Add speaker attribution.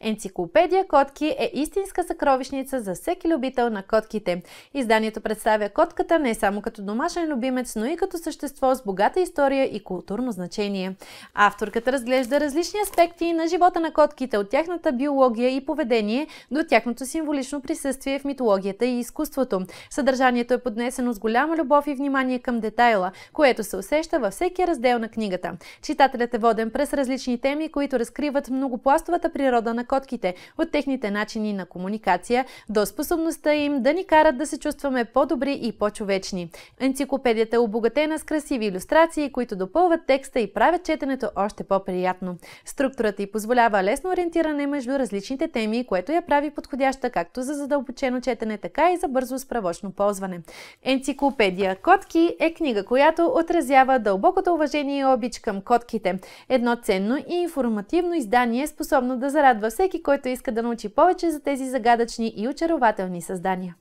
Speaker 1: Енциклопедия Котки е истинска съкровищница за всеки любител на котките. Изданието представя котката не само като домашен любимец, но и като същество с богата история и културно значение. Авторката разглежда различни аспекти на живота на котките, от тяхната биология и поведение до тяхното символично присъствие в митологията и изкуството. Съдържанието е поднесено с голяма любов и внимание към детайла, което се усеща във всеки раздел на книгата. Читателят е воден през различни теми, които разкриват многопластовата природа на котките, от техните начини на комуникация до способността им да ни карат да се чувстваме по-добри и по-човечни. Енциклопедията е обогатена с красиви иллюстрации, които допълват текста и правят четенето още по-приятно. Структурата й позволява лесно ориентиране между различните теми, което я прави подходяща както за задълбочено четене, така и за бързо справочно ползване. Енциклопедия Котки е книга, която отразява дълбокото уважение и обич към котките. Едно ценно и информативно издание, способно да зарадва всеки, който иска да научи повече за тези загадъчни и очарователни създания.